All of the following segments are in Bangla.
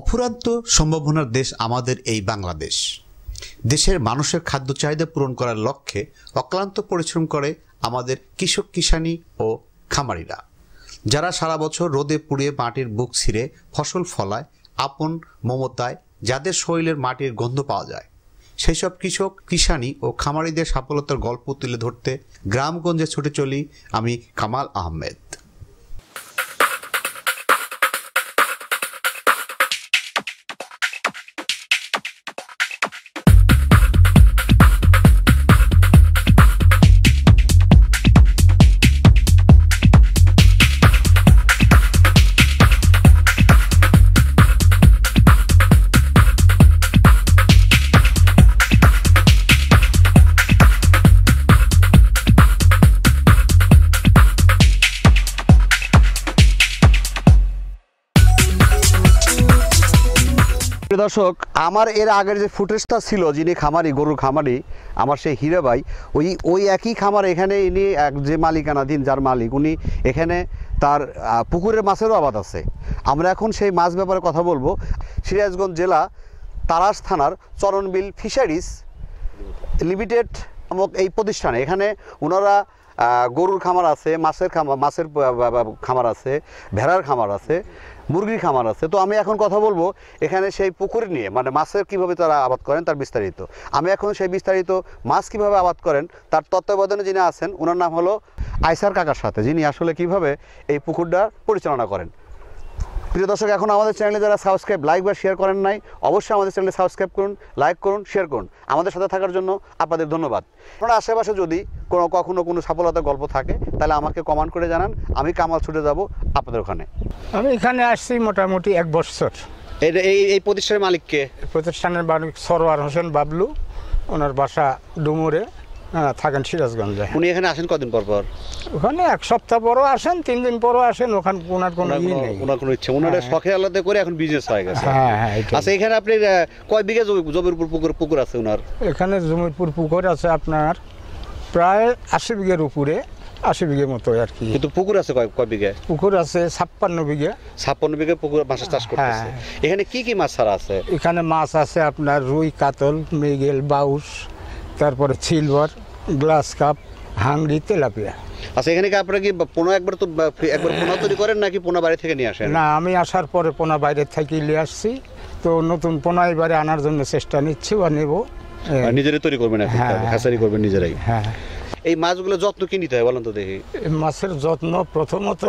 অপরাধ সম্ভাবনার দেশ আমাদের এই বাংলাদেশ দেশের মানুষের খাদ্য চাহিদা পূরণ করার লক্ষ্যে অক্লান্ত পরিশ্রম করে আমাদের কৃষক কিষানি ও খামারিরা যারা সারা বছর রোদে পুড়িয়ে মাটির বুক ছিঁড়ে ফসল ফলায় আপন মমতায় যাদের শরীরের মাটির গন্ধ পাওয়া যায় সেই সব কৃষক কিষানি ও খামারিদের সফলতার গল্প তুলে ধরতে গ্রামগঞ্জে ছুটে চলি আমি কামাল আহমেদ দর্শক আমার এর আগের যে ফুটেজটা ছিল যিনি খামারি গরুর খামারি আমার সেই হিরে ভাই ওই ওই একই খামার এখানে ইনি এক যে মালিকানাধীন যার মালিক উনি এখানে তার পুকুরের মাছেরও আবাদ আছে আমরা এখন সেই মাছ ব্যাপারে কথা বলবো সিরাজগঞ্জ জেলা তারাস থানার চরণবিল ফিশারিজ লিমিটেড নামক এই প্রতিষ্ঠানে এখানে ওনারা গরুর খামার আছে মাছের খামার মাছের খামার আছে ভেড়ার খামার আছে মুরগির খামার আছে তো আমি এখন কথা বলবো এখানে সেই পুকুর নিয়ে মানে মাছের কিভাবে তারা আবাদ করেন তার বিস্তারিত আমি এখন সেই বিস্তারিত মাছ কিভাবে আবাদ করেন তার তত্ত্বাবধানে যিনি আছেন ওনার নাম হলো আইসার কাকার সাথে যিনি আসলে কিভাবে এই পুকুরটা পরিচালনা করেন প্রিয় দর্শক এখন আমাদের চ্যানেলে যারা সাবস্ক্রাইব লাইক বা শেয়ার করেন নাই অবশ্যই আমাদের চ্যানেলে সাবস্ক্রাইব করুন লাইক করুন শেয়ার করুন আমাদের সাথে থাকার জন্য আপনাদের ধন্যবাদ আপনার আশেপাশে যদি কোনো কখনো কোনো সফলতার গল্প থাকে তাহলে আমাকে কমান করে জানান আমি কামাল ছুটে যাব আপনাদের ওখানে আমি এখানে আসছি মোটামুটি এক বছর এই এই প্রতিষ্ঠানের মালিককে প্রতিষ্ঠানের মালিক সরোয়ার হোসেন বাবলু ওনার বাসা ডুমুরে হ্যাঁ থাকেন সিরাজগঞ্জে উনি এখানে আসেন কদিন পর পর ওখানে এক সপ্তাহ পরও আসেন তিন দিন পরও আসেন ওখানে ওনার কোনো ওনার কোনো ইচ্ছে ওনার হ্যাঁ, হ্যাঁ। শখে আলাদা করে এখন বিজনেস হয়ে গেছে হ্যাঁ, হ্যাঁ আচ্ছা এখানে আপনি কয় বিঘা জমি জমিরপুর পুকুর পুকুর আছে ওনার এখানে জমিরপুর পুকুর আছে আপনার প্রায় আশি বিঘের উপরে আশি বিঘের মতো আর কি কিন্তু পুকুর আছে কয় কয় বিঘে পুকুর আছে ছাপ্পান্ন বিঘে ছাপ্পান্ন বিঘে পুকুর মাছের চাষ করতেছে এখানে কি কি মাছ ছাড়া আছে এখানে মাছ আছে আপনার রুই কাতল মৃগেল বাউশ তারপরে সিলভার গ্লাস কাপ হাংড়ি তেলাপিয়া আচ্ছা এখানে কি আপনারা কি পোনা একবার তো একবার পোনা তৈরি করেন নাকি পোনা বাইরে থেকে নিয়ে আসেন না আমি আসার পরে পোনা বাইরে থেকে নিয়ে আসছি তো নতুন পোনা এবারে আনার জন্য চেষ্টা নিচ্ছি বা নেব হ্যাঁ। নিজেরাই তৈরি করবেন হ্যাঁ, হ্যাঁ। করবেন নিজেরাই হ্যাঁ এই মাছগুলো যত্ন কি নিতে হয় বলেন তো দেখি মাছের যত্ন প্রথমত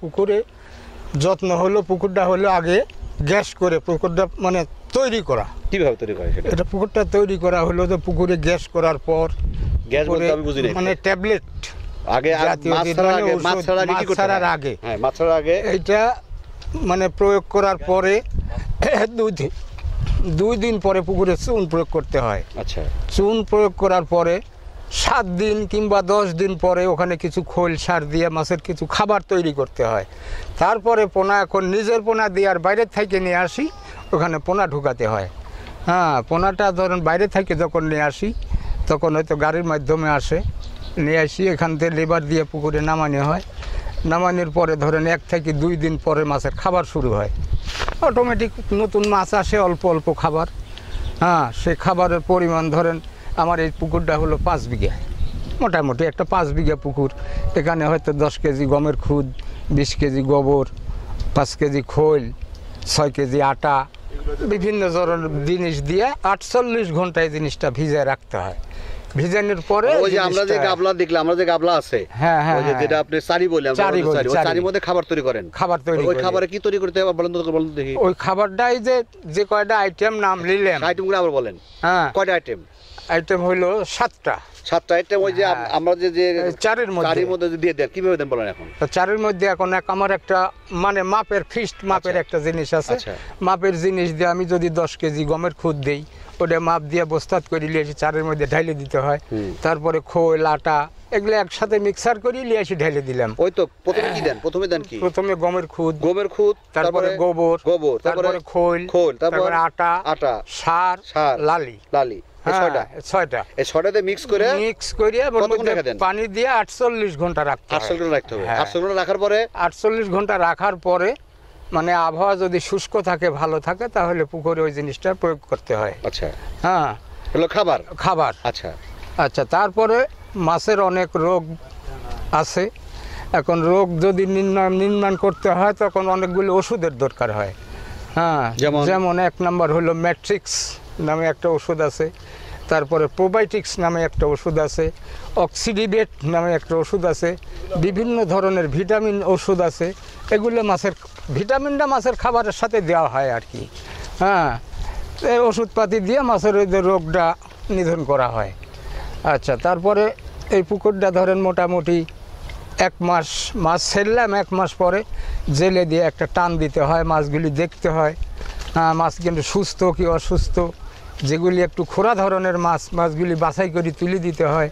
পুকুরে যত্ন হলো পুকুরটা হলো আগে গ্যাস করে পুকুরটা মানে তৈরি করা কিভাবে তৈরি করা সেটা এটা পুকুরটা তৈরি করা হলো যে পুকুরে গ্যাস করার পর গ্যাস বলতে আমি বুঝি মানে ট্যাবলেট আগে মাছ ছাড়ার আগে মাছ আগে হ্যাঁ মাছ আগে এটা মানে প্রয়োগ করার পরে দুই দুই দিন পরে পুকুরে চুন প্রয়োগ করতে হয় আচ্ছা চুন প্রয়োগ করার পরে সাত দিন কিংবা দশ দিন পরে ওখানে কিছু খোল সার দিয়ে মাছের কিছু খাবার তৈরি করতে হয় তারপরে পোনা এখন নিজের পোনা দিয়ে আর বাইরের থেকে নিয়ে আসি ওখানে পোনা ঢুকাতে হয় হ্যাঁ পোনাটা ধরেন বাইরে থেকে যখন নিয়ে আসি তখন হয়তো গাড়ির মাধ্যমে আসে নিয়ে আসি এখান থেকে লেবার দিয়ে পুকুরে নামানো হয় নামানোর পরে ধরেন এক থেকে দুই দিন পরে মাছের খাবার শুরু হয় অটোমেটিক নতুন মাছ আসে অল্প অল্প খাবার হ্যাঁ সে খাবারের পরিমাণ ধরেন আমার এই পুকুরটা হলো পাঁচ বিঘা মোটামুটি একটা পাঁচ বিঘা পুকুর এখানে হয়তো দশ কেজি গমের খুদ বিশ কেজি গোবর পাঁচ কেজি খোল ছয় কেজি আটা বিভিন্ন ধরনের জিনিস দিয়ে আটচল্লিশ ঘন্টায় জিনিসটা ভিজে রাখতে হয় ভিজানোর পরে ওই যে আমরা যে গাবলা দেখলাম আমরা যে গাবলা আছে হ্যাঁ হ্যাঁ, হ্যাঁ যেটা আপনি সারি বলে সারি ওই সারির মধ্যে খাবার তৈরি করেন খাবার তৈরি ওই খাবারে কি তৈরি করতে হবে বলেন তো বলেন দেখি ওই খাবারটাই যে যে কয়টা আইটেম নাম নিলেন আইটেমগুলো আবার বলেন হ্যাঁ কয়টা আইটেম আইটেম হইলো সাতটা সাতটা আইটেম ওই যে হ্যাঁ। আমরা যে চারের মধ্যে চারের মধ্যে দিয়ে দেন কিভাবে দেন বলেন এখন তো চারের মধ্যে এখন এক আমার একটা মানে মাপের ফিস্ট মাপের আচ্ছা। একটা জিনিস আছে আচ্ছা। মাপের জিনিস দিয়ে আমি যদি দশ কেজি গমের খুদ দেই ওটা মাপ দিয়ে বস্তাত করে নিয়ে এসে চারের মধ্যে ঢাইলে দিতে হয় তারপরে খোল আটা এগুলো একসাথে মিক্সার করি নিয়ে এসে ঢেলে দিলাম ওই তো প্রথমে কি দেন প্রথমে দেন কি প্রথমে গমের খুদ গমের খুদ তারপরে গোবর গোবর তারপরে খোল খোল তারপরে আটা আটা সার সার লালি লালি হ্যাঁ, ছয়টা মিক্স করে মিক্স পানি দিয়ে আটচল্লিশ ঘন্টা রাখতে হ্যাঁ। আটচল্লিশ ঘন্টা রাখার পরে মানে আবহাওয়া যদি শুষ্ক থাকে ভালো থাকে তাহলে পুকুরে ওই জিনিসটা প্রয়োগ করতে হয় আচ্ছা হ্যাঁ খাবার খাবার আচ্ছা আচ্ছা তারপরে মাছের অনেক রোগ আছে এখন রোগ যদি নির্মাণ করতে হয় তখন অনেকগুলো ওষুধের দরকার হয় হ্যাঁ যেমন যেমন এক নম্বর হলো ম্যাট্রিক্স নামে একটা ওষুধ আছে তারপরে প্রোবায়োটিক্স নামে একটা ওষুধ আছে অক্সিডিবেট নামে একটা ওষুধ আছে বিভিন্ন ধরনের ভিটামিন ওষুধ আছে এগুলো মাছের ভিটামিনটা মাছের খাবারের সাথে দেওয়া হয় আর কি হ্যাঁ এই ওষুধপাতি দিয়ে মাছের ওই রোগটা নিধন করা হয় আচ্ছা তারপরে এই পুকুরটা ধরেন মোটামুটি এক মাস মাছ ছেড়লাম এক মাস পরে জেলে দিয়ে একটা টান দিতে হয় মাছগুলি দেখতে হয় হ্যাঁ, মাছ কিন্তু সুস্থ কি অসুস্থ যেগুলি একটু খোরা ধরনের মাছ মাছগুলি বাছাই করে তুলে দিতে হয়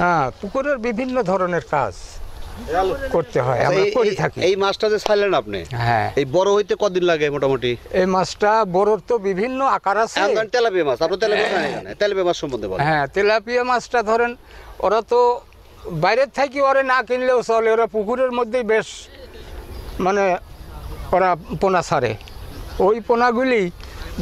হ্যাঁ পুকুরের বিভিন্ন ধরনের কাজ করতে হয় আচ্ছা, আমরা করে থাকি এই মাছটা যে ছাইলেন আপনি হ্যাঁ এই বড় হইতে কদিন লাগে মোটামুটি এই মাছটা বড়র তো বিভিন্ন আকার আছে তেলাপিয়া মাছ আপনার তেলাপিয়া হ্যাঁ। তেলাপিয়া মাছ সম্বন্ধে বলেন হ্যাঁ তেলাপিয়া মাছটা ধরেন ওরা তো বাইরের থেকে ওরে না কিনলেও চলে ওরা পুকুরের মধ্যেই বেশ মানে ওরা পোনা ছাড়ে ওই পোনাগুলি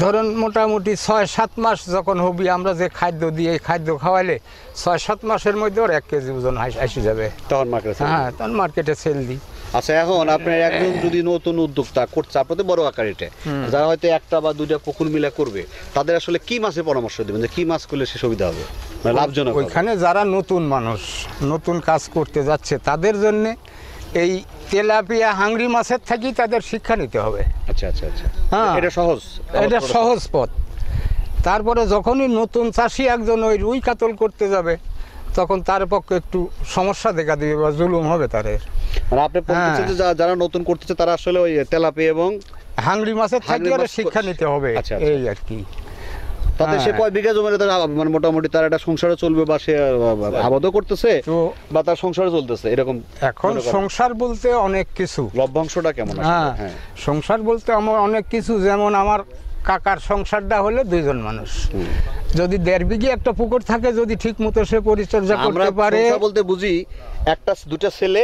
ধরুন মোটামুটি ছয় সাত মাস যখন হবি আমরা যে খাদ্য দিয়ে খাদ্য খাওয়াইলে ছয় সাত মাসের মধ্যে ওর এক কেজি ওজন আসে যাবে তখন মার্কেটে হ্যাঁ তখন মার্কেটে সেল দিই আচ্ছা এখন আপনার একজন যদি নতুন উদ্যোক্তা করছে আপনাদের বড় এটা যারা হয়তো একটা বা দুইটা পুকুর মিলা করবে তাদের আসলে কি মাছের পরামর্শ দেবেন যে কি মাছ করলে সে সুবিধা হবে মানে লাভজনক ওইখানে যারা নতুন মানুষ নতুন কাজ করতে যাচ্ছে তাদের জন্যে এই তেলাপিয়া হাংরি মাছের থাকি তাদের শিক্ষা নিতে হবে আচ্ছা আচ্ছা আচ্ছা হ্যাঁ এটা সহজ এটা সহজ পথ তারপরে যখনই নতুন চাষি একজন ওই রুই কাতল করতে যাবে তখন তার পক্ষে একটু সমস্যা দেখা দেবে বা জুলুম হবে তাদের মানে আপনি হ্যাঁ। যারা নতুন করতেছে তারা আসলে ওই তেলাপি এবং হাংরি মাছের থাকি শিক্ষা নিতে হবে আচ্ছা, আচ্ছা। এই আর কি তাতে সে হ্যাঁ। কয় বিঘা জমি মানে মোটামুটি তার একটা সংসারে চলবে বা সে হ্যাঁ। আবাদও করতেছে বা তার সংসারে চলতেছে এরকম এখন সংসার বলতে অনেক কিছু লভ্যাংশটা কেমন হ্যাঁ, হ্যাঁ সংসার বলতে আমার অনেক কিছু যেমন আমার কাকার সংসারটা হলে দুইজন মানুষ যদি দেড় বিঘে একটা পুকুর থাকে যদি ঠিক মতো সে পরিচর্যা করতে পারে বলতে বুঝি একটা দুটা ছেলে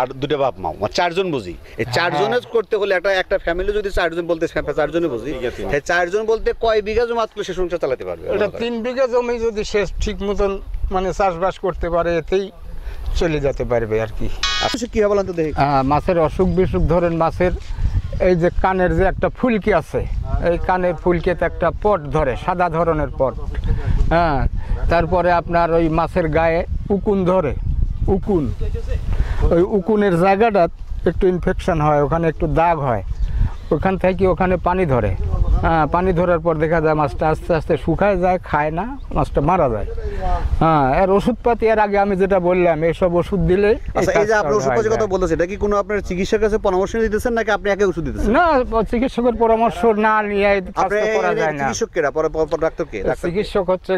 আর দুটো বাপ মা চারজন বুঝি এই হ্যাঁ। চারজনে করতে হলে একটা একটা ফ্যামিলি যদি চারজন বলতে হ্যাঁ, চারজনে বুঝি হ্যাঁ, চারজন বলতে কয় বিঘা জমি আজকে সে সংসার চালাতে পারবে ওটা তিন বিঘা জমি যদি সে ঠিক মতন মানে চাষবাস করতে পারে এতেই চলে যেতে পারবে আর কি আচ্ছা, কি হবে তো দেখি মাছের অসুখ বিসুখ ধরেন মাছের এই যে কানের যে একটা ফুলকি আছে এই কানের ফুলকিতে একটা পট ধরে সাদা ধরনের পট হ্যাঁ তারপরে আপনার ওই মাছের গায়ে উকুন ধরে উকুন ওই উকুনের জায়গাটা একটু ইনফেকশান হয় ওখানে একটু দাগ হয় ওখান থেকে ওখানে পানি ধরে হ্যাঁ পানি ধরার পর দেখা যায় মাছটা আস্তে আস্তে শুকায় যায় খায় না মাছটা মারা যায় হ্যাঁ আর ওষুধপাতি এর আগে আমি যেটা বললাম এসব ওষুধ দিলে এই আচ্ছা, যে ওষুধ কথা এটা কি কোনো আপনার চিকিৎসকের কাছে পরামর্শ নাকি আপনি ওষুধ না চিকিৎসকের পরামর্শ না নিয়ে চিকিৎসক হচ্ছে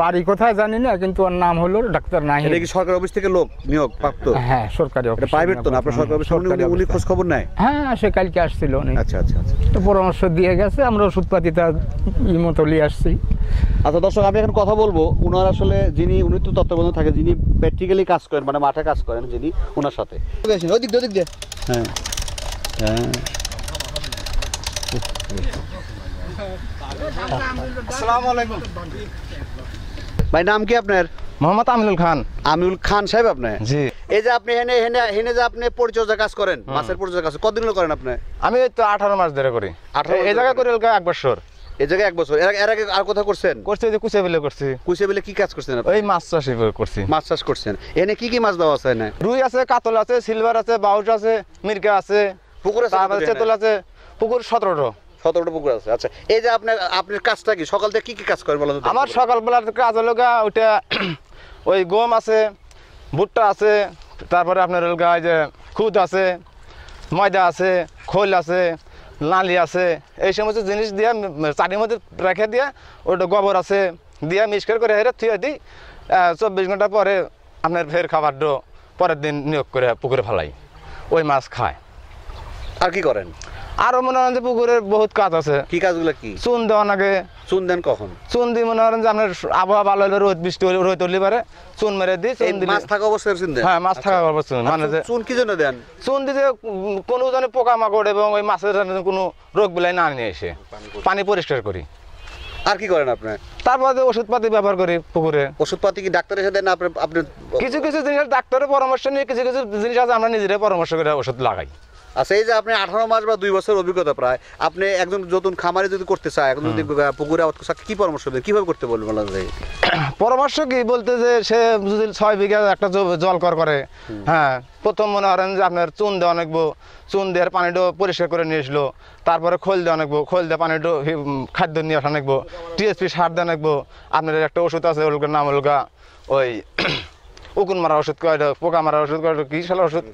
বাড়ি কোথায় জানি না কিন্তু ওর নাম হলো ডাক্তার নাই এটা কি সরকারি অফিস থেকে লোক নিয়োগ প্রাপ্ত হ্যাঁ সরকারি অফিস প্রাইভেট তো না আপনার সরকারি অফিস উনি উনি খোঁজ খবর নাই হ্যাঁ সে কালকে আসছিল উনি আচ্ছা আচ্ছা, আচ্ছা। তো পরামর্শ দিয়ে গেছে আমরা ওষুধপাতি তার মতো নিয়ে আসছি আচ্ছা দর্শক আমি এখন কথা বলবো ওনার আসলে যিনি উনি তো তত্ত্বাবধানে থাকে যিনি প্র্যাকটিক্যালি কাজ করেন মানে মাঠে কাজ করেন যিনি ওনার সাথে ওদিক ওদিক দিয়ে হ্যাঁ হ্যাঁ ভাই নাম কি আপনার মোহাম্মদ আমিনুল খান আমিনুল খান সাহেব আপনি জি এই যে আপনি হেনে হেনে হেনে যে আপনি পরিচর্যা কাজ করেন মাছের পরিচর্যা কাজ কতদিন করেন আপনি আমি তো আঠারো মাস ধরে করি আঠারো এই জায়গায় করি এক বছর এই জায়গায় এক বছর আর করছেন কি কাজ করছেন মাছ মাছ চাষ করছেন এনে কি কি মাছ আছে রুই আছে কাতল আছে সিলভার আছে বাউস আছে আছে আছে সতেরোটো পুকুর আছে আচ্ছা এই যে আপনার কাজটা কি সকাল থেকে কি কি কাজ আমার সকালবেলার কাজ হলো গা ওইটা ওই গম আছে ভুট্টা আছে তারপরে আপনার খুদ আছে ময়দা আছে খোল আছে নালি আছে এই সমস্ত জিনিস দিয়ে চারি মধ্যে রেখে দিয়ে ওটা গোবর আছে দিয়ে মিক্সকার করে হেরে থুয়ে দিই চব্বিশ ঘন্টা পরে আপনার ফের খাবারটা পরের দিন নিয়োগ করে পুকুরে ফেলাই ওই মাছ খায় আর কি করেন আরো মনে হয় যে পুকুরের বহুত কাজ আছে কি কাজগুলো কি চুন দেওয়া নাকি চুন দেন কখন চুন দিয়ে মনে করেন যে আপনার আবহাওয়া ভালো হলে রোদ বৃষ্টি হলে রোদ হলে পারে চুন মেরে দিই চুন দিলে মাছ থাকা অবস্থায় চুন দেন হ্যাঁ মাছ থাকা আচ্ছা। অবস্থায় মানে আচ্ছা, যে চুন কি জন্য দেন চুন দিতে কোনো জনে পোকা মাকড় এবং ওই মাছের কোনো রোগ বিলাই না নিয়ে এসে পানি পরিষ্কার করি আর কি করেন আপনি তারপরে ওষুধপাতি ব্যবহার করি পুকুরে ওষুধপাতি কি ডাক্তার এসে দেন আপনি আপনি কিছু কিছু জিনিস ডাক্তারের পরামর্শ নিয়ে কিছু কিছু জিনিস আছে আমরা নিজেরাই পরামর্শ করে ওষুধ লাগাই আচ্ছা এই যে আপনি আঠারো মাস বা দুই বছর অভিজ্ঞতা প্রায় আপনি একজন নতুন খামারে যদি করতে চায় এখন যদি পুকুরে কি পরামর্শ দেবেন কীভাবে করতে বলবেন বলা যায় পরামর্শ কি বলতে যে সে যদি ছয় বিঘা একটা জল কর করে হ্যাঁ প্রথম মনে করেন যে আপনার চুন দেওয়া অনেকবো চুন দেওয়ার পানিটা পরিষ্কার করে নিয়ে আসলো তারপরে খোল দেওয়া অনেকবো খোল দেওয়া পানিটা খাদ্য নিয়ে আসা অনেকবো টিএসপি সার দেওয়া অনেকবো আপনার একটা ওষুধ আছে ওলকার নাম ওলকা ওই উকুন মারা ওষুধ কয়টা পোকা মারা ওষুধ কয়টা কি সালা ওষুধ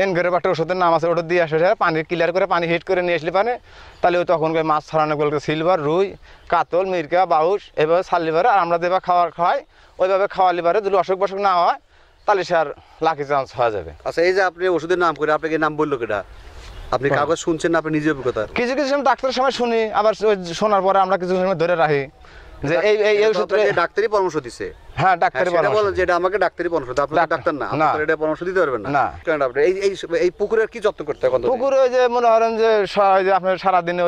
এন ঘরে একটা ওষুধের নাম আছে ওটা দিয়ে আসে পানি ক্লিয়ার করে পানি হিট করে নিয়ে আসলে পানে তাহলে ওই তখন মাছ ছড়ানো বলতে সিলভার রুই কাতল মির্কা বাউস এভাবে ছাড়লি পারে আর আমরা যেভাবে খাওয়ার খাওয়াই ওইভাবে খাওয়ালি পারে যদি অসুখ বসুখ না হয় তাহলে সে আর লাকি চান্স হওয়া যাবে আচ্ছা এই যে আপনি ওষুধের নাম করে আপনাকে নাম বললো কেটা আপনি হ্যাঁ। কাগজ শুনছেন না আপনি নিজে অভিজ্ঞতা কিছু কিছু সময় ডাক্তারের সময় শুনি আবার শোনার পরে আমরা কিছু সময় ধরে রাখি যে এই পরামর্শ দিছে হ্যাঁ যেটা হ্যাঁ, আমাকে পরামর্শ না এই কি করতে পুকুরে ওই যে মনে করেন যে আপনার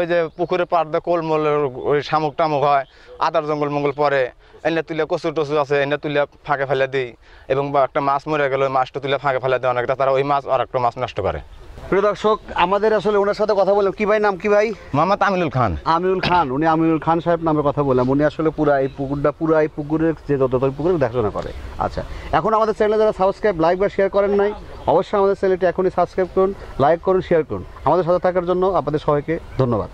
ওই যে পুকুরে পাড় দিয়ে কোলমলের ওই শামুক টামুক হয় আদার জঙ্গল মঙ্গল পরে এনে তুলে কচু টচু আছে এনে তুলে ফাঁকে ফেলে দিই এবং একটা মাছ মরে গেল ওই মাছটা তুলে ফাঁকে ফেলে দেয় অনেকটা তারা ওই মাছ আর একটা মাছ নষ্ট করে প্রিয় আমাদের আসলে ওনার সাথে কথা বললাম কি ভাই নাম কি ভাই মামা তামিলুল খান আমিরুল খান উনি আমিরুল খান সাহেব নামে কথা বললাম উনি আসলে পুরা এই পুকুরটা পুরা এই পুকুরের যে যত পুকুরের দেখাশোনা করে আচ্ছা এখন আমাদের চ্যানেলে যারা সাবস্ক্রাইব লাইক বা শেয়ার করেন নাই অবশ্যই আমাদের চ্যানেলটি এখনই সাবস্ক্রাইব করুন লাইক করুন শেয়ার করুন আমাদের সাথে থাকার জন্য আপনাদের সবাইকে ধন্যবাদ